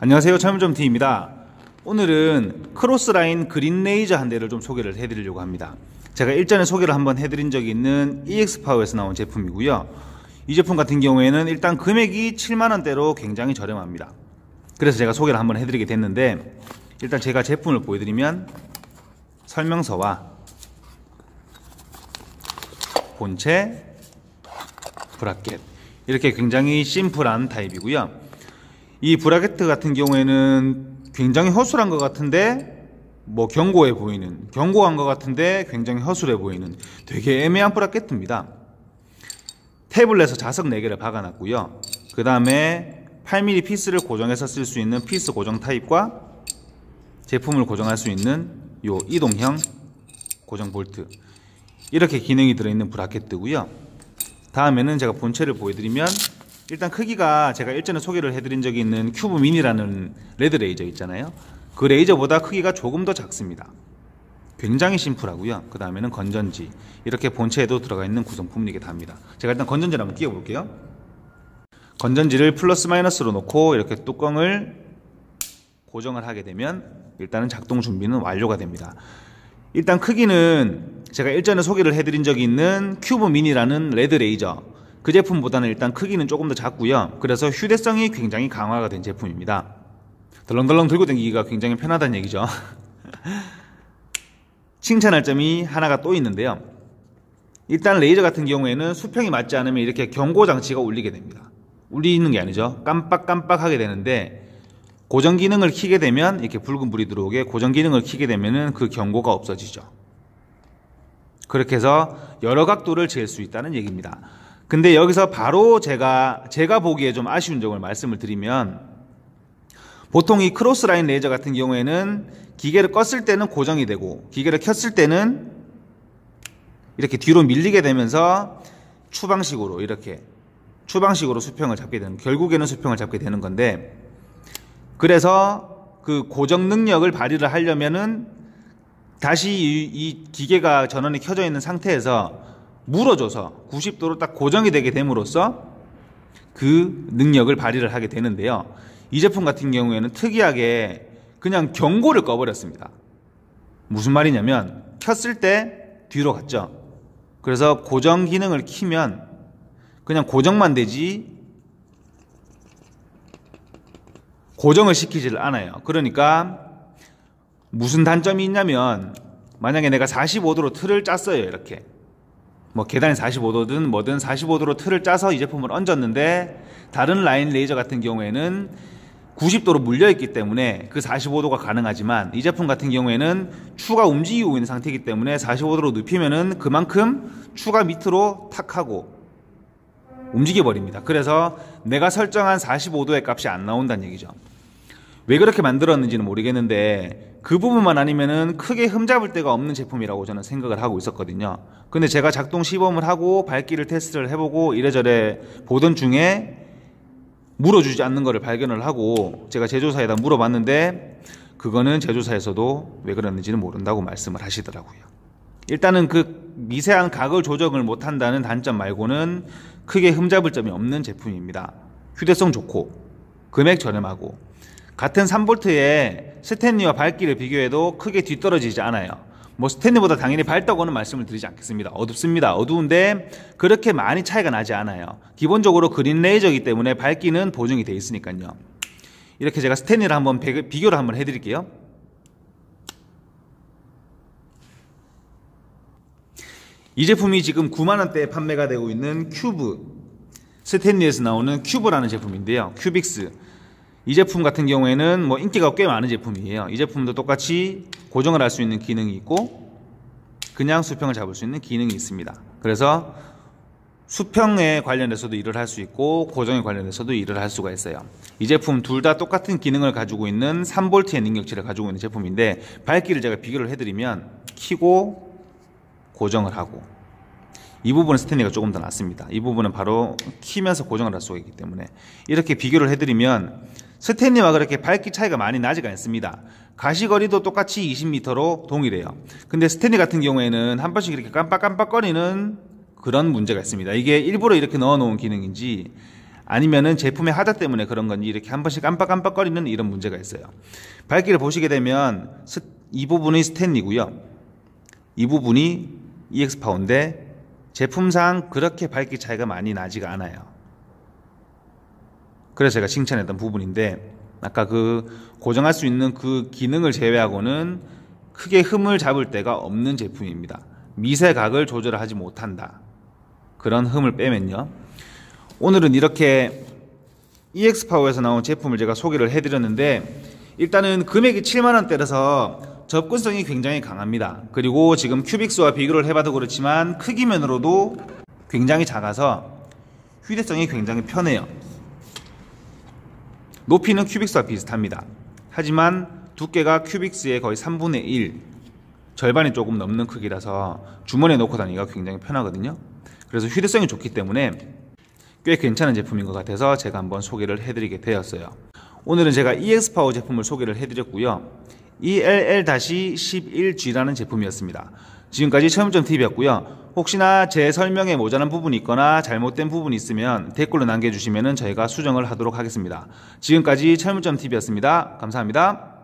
안녕하세요. 참여점 T입니다. 오늘은 크로스라인 그린 레이저 한 대를 좀 소개를 해드리려고 합니다. 제가 일전에 소개를 한번 해드린 적이 있는 EX파워에서 나온 제품이고요. 이 제품 같은 경우에는 일단 금액이 7만원대로 굉장히 저렴합니다. 그래서 제가 소개를 한번 해드리게 됐는데 일단 제가 제품을 보여드리면 설명서와 본체, 브라켓 이렇게 굉장히 심플한 타입이고요. 이 브라켓 같은 경우에는 굉장히 허술한 것 같은데 뭐 견고해 보이는 견고한 것 같은데 굉장히 허술해 보이는 되게 애매한 브라켓입니다. 태블릿에서 자석 4개를 박아놨고요. 그 다음에 8mm 피스를 고정해서 쓸 수 있는 피스 고정 타입과 제품을 고정할 수 있는 요 이동형 고정 볼트 이렇게 기능이 들어있는 브라켓이고요. 다음에는 제가 본체를 보여드리면 일단 크기가 제가 일전에 소개를 해드린 적이 있는 큐브 미니라는 레드 레이저 있잖아요. 그 레이저보다 크기가 조금 더 작습니다. 굉장히 심플하고요. 그 다음에는 건전지 이렇게 본체에도 들어가 있는 구성품이 이게 답니다. 제가 일단 건전지를 한번 끼워 볼게요. 건전지를 플러스 마이너스로 놓고 이렇게 뚜껑을 고정을 하게 되면 일단은 작동 준비는 완료가 됩니다. 일단 크기는 제가 일전에 소개를 해드린 적이 있는 큐브 미니라는 레드 레이저 그 제품보다는 일단 크기는 조금 더 작고요. 그래서 휴대성이 굉장히 강화가 된 제품입니다. 덜렁덜렁 들고 다기기가 굉장히 편하다는 얘기죠. 칭찬할 점이 하나가 또 있는데요. 일단 레이저 같은 경우에는 수평이 맞지 않으면 이렇게 경고 장치가 울리게 됩니다. 울리는 게 아니죠. 깜빡깜빡하게 되는데 고정 기능을 키게 되면 이렇게 붉은 불이 들어오게 고정 기능을 키게 되면그 경고가 없어지죠. 그렇게 해서 여러 각도를 잴 수 있다는 얘기입니다. 근데 여기서 바로 제가 제가 보기에 좀 아쉬운 점을 말씀을 드리면 보통 이 크로스 라인 레이저 같은 경우에는 기계를 껐을 때는 고정이 되고 기계를 켰을 때는 이렇게 뒤로 밀리게 되면서 추방식으로 이렇게 추방식으로 수평을 잡게 되는 결국에는 수평을 잡게 되는 건데 그래서 그 고정 능력을 발휘를 하려면은 다시 이, 이 기계가 전원이 켜져 있는 상태에서 물어줘서 90도로 딱 고정이 되게 됨으로써 그 능력을 발휘를 하게 되는데요. 이 제품 같은 경우에는 특이하게 그냥 경고를 꺼버렸습니다. 무슨 말이냐면 켰을 때 뒤로 갔죠. 그래서 고정 기능을 키면 그냥 고정만 되지 고정을 시키질 않아요. 그러니까 무슨 단점이 있냐면 만약에 내가 45도로 틀을 짰어요. 이렇게. 뭐 계단이 45도든 뭐든 45도로 틀을 짜서 이 제품을 얹었는데 다른 라인 레이저 같은 경우에는 90도로 물려있기 때문에 그 45도가 가능하지만 이 제품 같은 경우에는 추가 움직이고 있는 상태이기 때문에 45도로 눕히면은 그만큼 추가 밑으로 탁 하고 움직여버립니다. 그래서 내가 설정한 45도의 값이 안 나온다는 얘기죠. 왜 그렇게 만들었는지는 모르겠는데 그 부분만 아니면은 크게 흠잡을 데가 없는 제품이라고 저는 생각을 하고 있었거든요. 근데 제가 작동 시범을 하고 밝기를 테스트를 해보고 이래저래 보던 중에 물어주지 않는 것을 발견을 하고 제가 제조사에다 물어봤는데 그거는 제조사에서도 왜 그랬는지는 모른다고 말씀을 하시더라고요. 일단은 그 미세한 가글 조정을 못한다는 단점 말고는 크게 흠잡을 점이 없는 제품입니다. 휴대성 좋고 금액 저렴하고 같은 3볼트에 스탠리와 밝기를 비교해도 크게 뒤떨어지지 않아요. 뭐 스탠리보다 당연히 밝다고는 말씀을 드리지 않겠습니다. 어둡습니다. 어두운데 그렇게 많이 차이가 나지 않아요. 기본적으로 그린 레이저이기 때문에 밝기는 보증이돼 있으니까요. 이렇게 제가 스탠리를 한번 비교를 한번 해드릴게요. 이 제품이 지금 9만원대에 판매가 되고 있는 큐브 스탠리에서 나오는 큐브라는 제품인데요. 큐빅스 이 제품 같은 경우에는 뭐 인기가 꽤 많은 제품이에요. 이 제품도 똑같이 고정을 할 수 있는 기능이 있고 그냥 수평을 잡을 수 있는 기능이 있습니다. 그래서 수평에 관련해서도 일을 할 수 있고 고정에 관련해서도 일을 할 수가 있어요. 이 제품 둘 다 똑같은 기능을 가지고 있는 3볼트의 능력치를 가지고 있는 제품인데 밝기를 제가 비교를 해드리면 키고 고정을 하고 이 부분은 스탠리가 조금 더 낫습니다. 이 부분은 바로 키면서 고정을 할 수가 있기 때문에 이렇게 비교를 해드리면 스탠리와 그렇게 밝기 차이가 많이 나지가 않습니다. 가시거리도 똑같이 20m로 동일해요. 근데 스탠리 같은 경우에는 한 번씩 이렇게 깜빡깜빡거리는 그런 문제가 있습니다. 이게 일부러 이렇게 넣어놓은 기능인지 아니면은 제품의 하자 때문에 그런 건지 이렇게 한 번씩 깜빡깜빡거리는 이런 문제가 있어요. 밝기를 보시게 되면 이 부분이 스탠리고요. 이 부분이 EX 파운데 제품상 그렇게 밝기 차이가 많이 나지가 않아요. 그래서 제가 칭찬했던 부분인데 아까 그 고정할 수 있는 그 기능을 제외하고는 크게 흠을 잡을 데가 없는 제품입니다. 미세각을 조절하지 못한다. 그런 흠을 빼면요. 오늘은 이렇게 EX파워에서 나온 제품을 제가 소개를 해드렸는데 일단은 금액이 7만원대라서 접근성이 굉장히 강합니다. 그리고 지금 큐빅스와 비교를 해봐도 그렇지만 크기면으로도 굉장히 작아서 휴대성이 굉장히 편해요. 높이는 큐빅스와 비슷합니다. 하지만 두께가 큐빅스의 거의 3분의 1, 절반이 조금 넘는 크기라서 주머니에 넣고 다니기가 굉장히 편하거든요. 그래서 휴대성이 좋기 때문에 꽤 괜찮은 제품인 것 같아서 제가 한번 소개를 해드리게 되었어요. 오늘은 제가 EX파워 제품을 소개를 해드렸고요. ELL-11G라는 제품이었습니다. 지금까지 체험점TV였고요. 혹시나 제 설명에 모자란 부분이 있거나 잘못된 부분이 있으면 댓글로 남겨주시면 저희가 수정을 하도록 하겠습니다. 지금까지 체험점TV였습니다. 감사합니다.